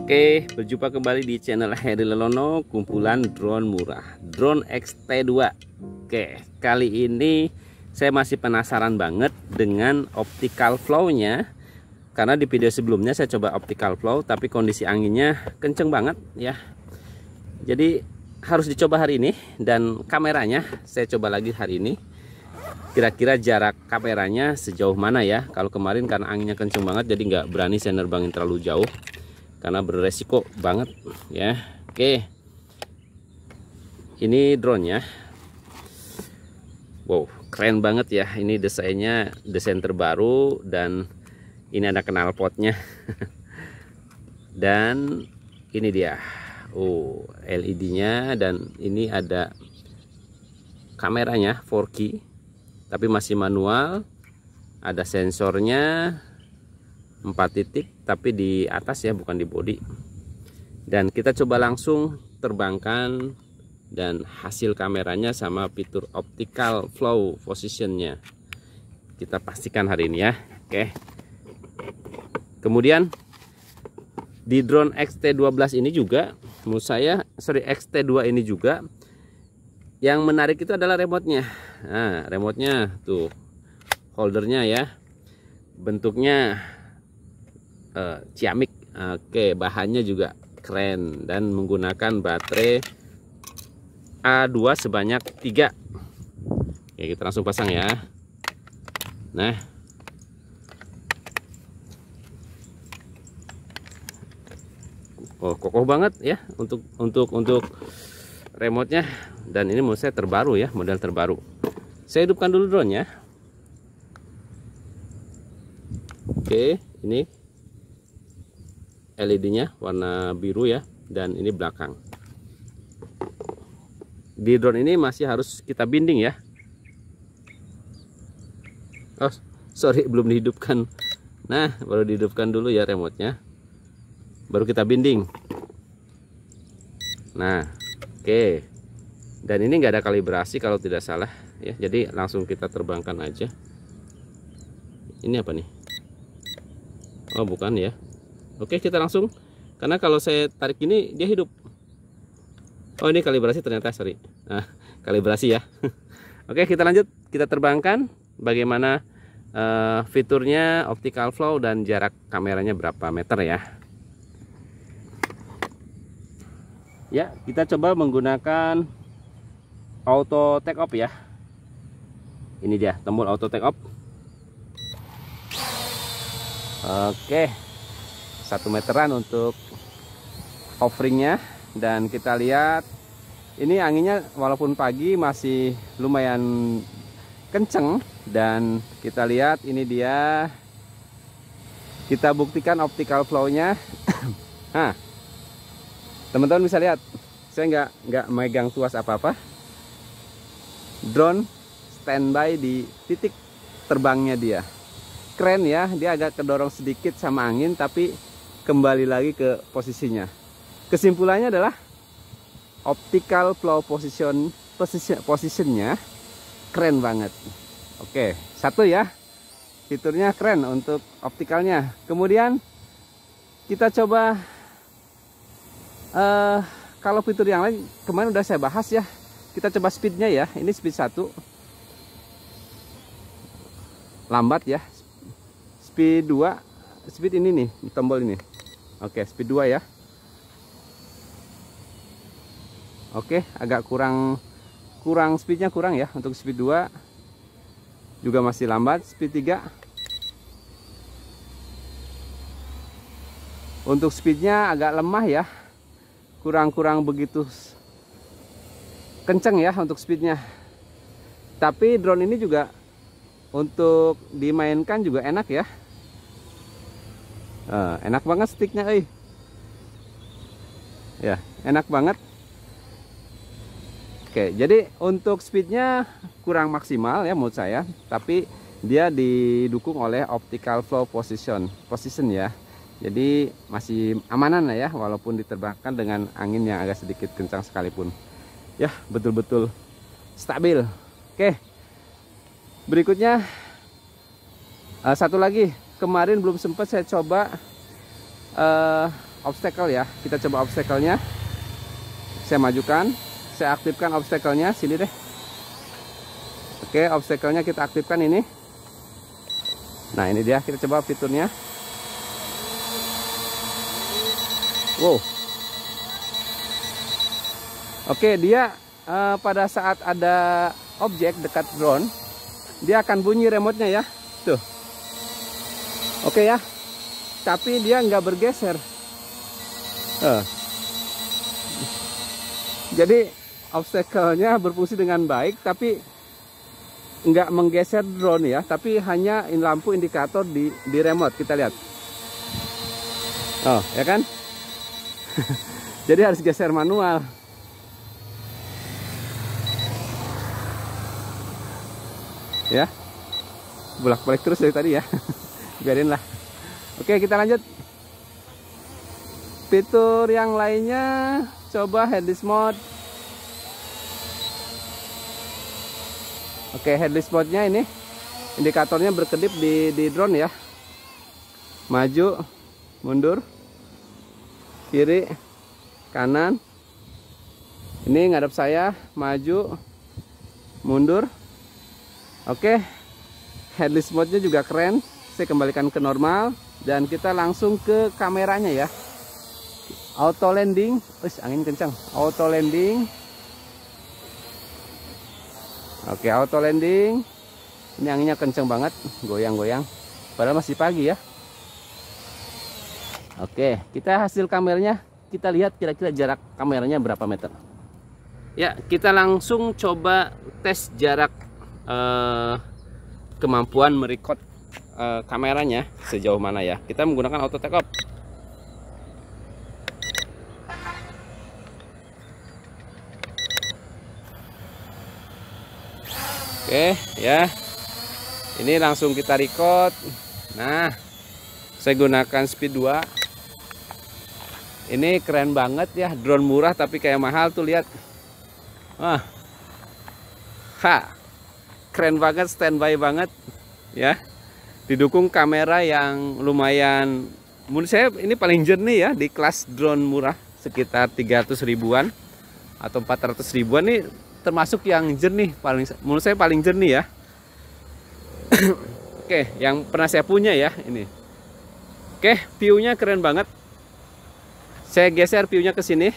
Oke, berjumpa kembali di channel Heri Lelono, kumpulan drone murah, drone XT2. Oke, kali ini saya masih penasaran banget dengan optical flow-nya. Karena di video sebelumnya saya coba optical flow, tapi kondisi anginnya kenceng banget ya. Jadi harus dicoba hari ini dan kameranya saya coba lagi hari ini. Kira-kira jarak kameranya sejauh mana ya? Kalau kemarin karena anginnya kenceng banget jadi nggak berani saya nerbangin terlalu jauh karena beresiko banget ya oke ini drone ya wow keren banget ya ini desainnya desain terbaru dan ini ada kenal potnya dan ini dia oh LED nya dan ini ada kameranya 4K tapi masih manual ada sensornya 4 titik tapi di atas ya bukan di body dan kita coba langsung terbangkan dan hasil kameranya sama fitur optical flow positionnya kita pastikan hari ini ya oke kemudian di drone XT12 ini juga menurut saya sorry XT2 ini juga yang menarik itu adalah remotenya nya nah remote tuh holdernya ya bentuknya uh, ciamik oke bahannya juga keren dan menggunakan baterai A2 sebanyak 3 Oke kita langsung pasang ya Nah Oh, kokoh banget ya untuk untuk untuk remote-nya dan ini menurut saya terbaru ya model terbaru saya hidupkan dulu drone ya oke ini LED-nya warna biru ya dan ini belakang. Di drone ini masih harus kita binding ya. Oh, sorry belum dihidupkan. Nah, baru dihidupkan dulu ya remote-nya. Baru kita binding. Nah, oke. Okay. Dan ini nggak ada kalibrasi kalau tidak salah ya. Jadi langsung kita terbangkan aja. Ini apa nih? Oh, bukan ya. Oke kita langsung karena kalau saya tarik ini dia hidup. Oh ini kalibrasi ternyata sorry. Nah, kalibrasi ya. Oke kita lanjut kita terbangkan bagaimana uh, fiturnya optical flow dan jarak kameranya berapa meter ya. Ya kita coba menggunakan auto take off ya. Ini dia tombol auto take off. Oke. Okay satu meteran untuk offeringnya dan kita lihat ini anginnya walaupun pagi masih lumayan kenceng dan kita lihat ini dia kita buktikan optical flow-nya nah teman-teman bisa lihat saya nggak nggak megang tuas apa-apa drone standby di titik terbangnya dia keren ya dia agak kedorong sedikit sama angin tapi kembali lagi ke posisinya. Kesimpulannya adalah optical flow position position positionnya keren banget. Oke, satu ya. Fiturnya keren untuk optikalnya. Kemudian kita coba uh, kalau fitur yang lain kemarin udah saya bahas ya. Kita coba speednya ya. Ini speed satu Lambat ya. Speed 2. Speed ini nih, tombol ini. Oke, speed 2 ya. Oke, agak kurang kurang speednya kurang ya untuk speed 2 juga masih lambat speed 3 untuk speednya agak lemah ya kurang-kurang begitu kenceng ya untuk speednya tapi drone ini juga untuk dimainkan juga enak ya Ah, enak banget sticknya eh ya enak banget Oke jadi untuk speednya kurang maksimal ya menurut saya tapi dia didukung oleh optical flow position position ya jadi masih amanan ya walaupun diterbangkan dengan angin yang agak sedikit kencang sekalipun ya betul-betul stabil oke berikutnya ah, satu lagi kemarin belum sempat saya coba uh, obstacle ya kita coba obstacle-nya saya majukan saya aktifkan obstacle-nya sini deh oke obstacle-nya kita aktifkan ini nah ini dia kita coba fiturnya wow oke dia uh, pada saat ada objek dekat drone dia akan bunyi remote ya tuh Oke ya. Tapi dia nggak bergeser. Uh. Jadi obstacle-nya berfungsi dengan baik tapi nggak menggeser drone ya, tapi hanya in lampu indikator di di remote kita lihat. Oh, ya kan? Jadi harus geser manual. Ya. Bolak-balik terus dari tadi ya. biarin lah oke kita lanjut fitur yang lainnya coba headless mode oke headless mode nya ini indikatornya berkedip di, di drone ya maju mundur kiri kanan ini ngadap saya maju mundur oke headless mode nya juga keren saya kembalikan ke normal dan kita langsung ke kameranya ya auto landing Uish, angin kencang auto landing oke auto landing ini anginnya kencang banget goyang-goyang padahal masih pagi ya oke kita hasil kameranya kita lihat kira-kira jarak kameranya berapa meter ya kita langsung coba tes jarak eh, kemampuan merekod uh, kameranya sejauh mana ya. Kita menggunakan auto take off. Oke, ya. Ini langsung kita record. Nah, saya gunakan speed 2. Ini keren banget ya, drone murah tapi kayak mahal tuh lihat. Wah. Ha. Keren banget, standby banget ya didukung kamera yang lumayan menurut saya ini paling jernih ya di kelas drone murah sekitar 300 ribuan atau 400 ribuan ini termasuk yang jernih paling menurut saya paling jernih ya oke yang pernah saya punya ya ini oke viewnya keren banget saya geser viewnya ke sini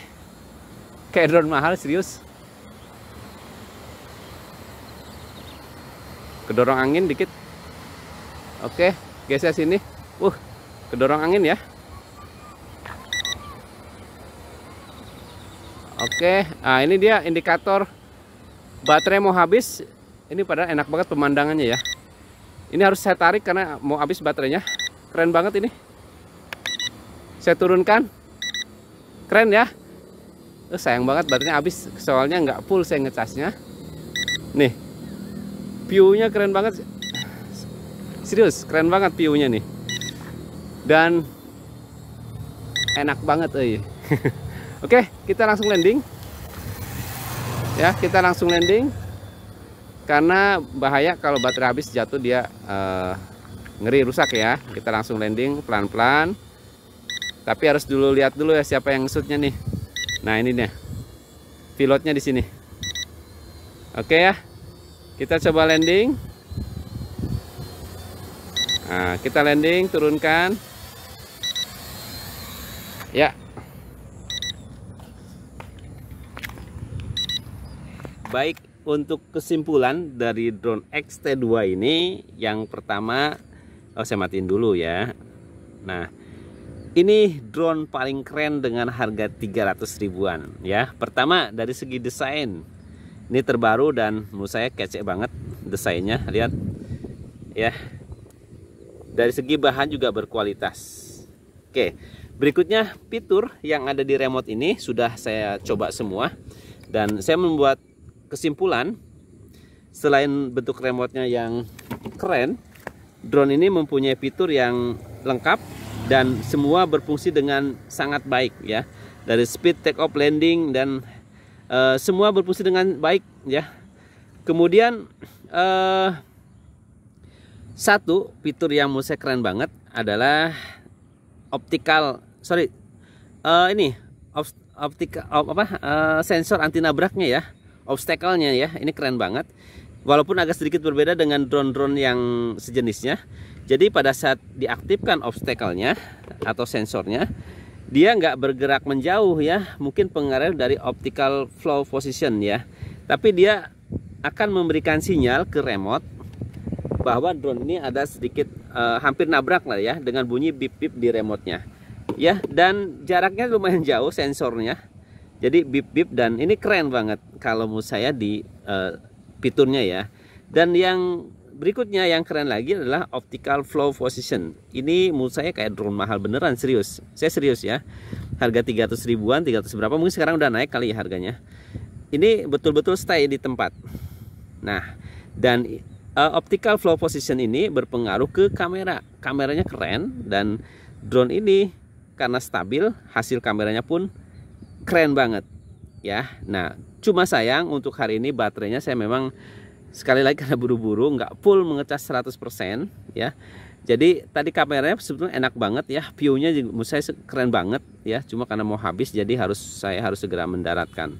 kayak drone mahal serius kedorong angin dikit Oke, geser sini. Uh, kedorong angin ya. Oke, nah ini dia indikator baterai mau habis. Ini padahal enak banget pemandangannya ya. Ini harus saya tarik karena mau habis baterainya. Keren banget ini. Saya turunkan. Keren ya. Uh, sayang banget baterainya habis soalnya nggak full saya ngecasnya. Nih, view-nya keren banget serius keren banget piunya nih dan enak banget eh. oke kita langsung landing ya kita langsung landing karena bahaya kalau baterai habis jatuh dia uh, ngeri rusak ya kita langsung landing pelan-pelan tapi harus dulu lihat dulu ya siapa yang shootnya nih nah ini nih pilotnya di sini oke ya kita coba landing Nah, kita landing, turunkan. Ya. Baik, untuk kesimpulan dari drone XT2 ini, yang pertama, oh saya matiin dulu ya. Nah, ini drone paling keren dengan harga 300 ribuan ya. Pertama dari segi desain. Ini terbaru dan menurut saya kece banget desainnya. Lihat. Ya, dari segi bahan juga berkualitas. Oke, berikutnya fitur yang ada di remote ini sudah saya coba semua dan saya membuat kesimpulan selain bentuk remote-nya yang keren, drone ini mempunyai fitur yang lengkap dan semua berfungsi dengan sangat baik ya. Dari speed take off landing dan uh, semua berfungsi dengan baik ya. Kemudian uh, satu fitur yang mau saya keren banget adalah optical sorry uh, ini optika op, apa uh, sensor anti nabraknya ya obstacle-nya ya ini keren banget walaupun agak sedikit berbeda dengan drone-drone yang sejenisnya jadi pada saat diaktifkan obstacle-nya atau sensornya dia nggak bergerak menjauh ya mungkin pengaruh dari optical flow position ya tapi dia akan memberikan sinyal ke remote bahwa drone ini ada sedikit uh, hampir nabrak lah ya dengan bunyi bip bip di remotenya Ya, dan jaraknya lumayan jauh sensornya. Jadi bip bip dan ini keren banget kalau menurut saya di uh, fiturnya ya. Dan yang berikutnya yang keren lagi adalah optical flow position. Ini menurut saya kayak drone mahal beneran serius. Saya serius ya. Harga 300 ribuan, 300 berapa mungkin sekarang udah naik kali ya harganya. Ini betul-betul stay di tempat. Nah, dan uh, optical flow position ini berpengaruh ke kamera. Kameranya keren dan drone ini karena stabil hasil kameranya pun keren banget ya. Nah, cuma sayang untuk hari ini baterainya saya memang sekali lagi karena buru-buru nggak full mengecas 100% ya. Jadi tadi kameranya sebetulnya enak banget ya, view-nya menurut saya keren banget ya. Cuma karena mau habis jadi harus saya harus segera mendaratkan.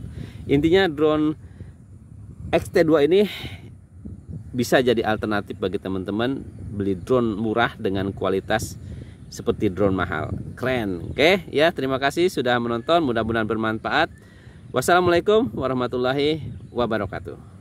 Intinya drone XT2 ini bisa jadi alternatif bagi teman-teman beli drone murah dengan kualitas seperti drone mahal. Keren. Oke, okay? ya terima kasih sudah menonton, mudah-mudahan bermanfaat. Wassalamualaikum warahmatullahi wabarakatuh.